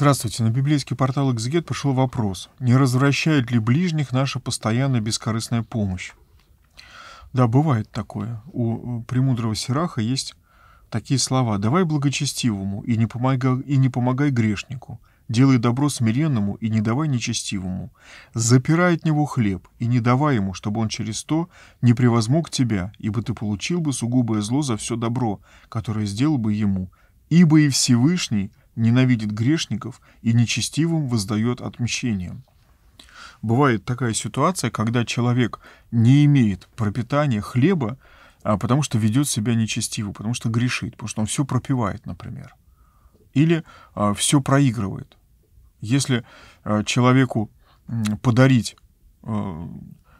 Здравствуйте. На библейский портал «Экзегет» пришел вопрос. Не развращает ли ближних наша постоянная бескорыстная помощь? Да, бывает такое. У премудрого Сираха есть такие слова. «Давай благочестивому и не помогай, и не помогай грешнику. Делай добро смиренному и не давай нечестивому. Запирай от него хлеб и не давай ему, чтобы он через то не превозмог тебя, ибо ты получил бы сугубое зло за все добро, которое сделал бы ему. Ибо и Всевышний — ненавидит грешников и нечестивым воздает отмщением. Бывает такая ситуация, когда человек не имеет пропитания хлеба, а потому что ведет себя нечестиво, потому что грешит, потому что он все пропивает, например, или а, все проигрывает. Если а, человеку подарить а,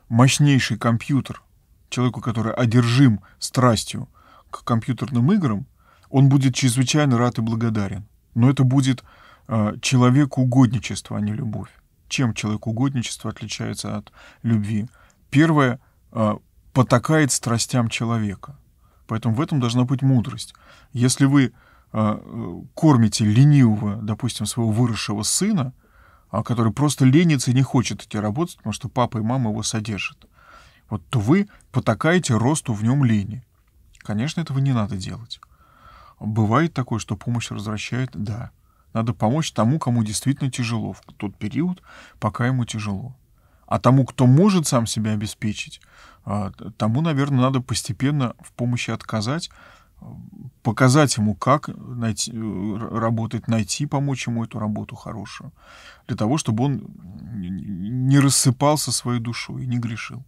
мощнейший компьютер, человеку, который одержим страстью к компьютерным играм, он будет чрезвычайно рад и благодарен. Но это будет э, человек угодничество, а не любовь. Чем человек угодничество отличается от любви? Первое э, потакает страстям человека. Поэтому в этом должна быть мудрость. Если вы э, кормите ленивого, допустим, своего выросшего сына, а который просто ленится и не хочет идти работать, потому что папа и мама его содержат, вот то вы потакаете росту в нем лени. Конечно, этого не надо делать. Бывает такое, что помощь возвращает? Да. Надо помочь тому, кому действительно тяжело в тот период, пока ему тяжело. А тому, кто может сам себя обеспечить, а, тому, наверное, надо постепенно в помощи отказать, показать ему, как найти, работать, найти, помочь ему эту работу хорошую, для того, чтобы он не рассыпался своей душой и не грешил.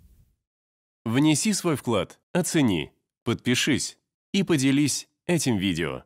Внеси свой вклад, оцени, подпишись и поделись этим видео.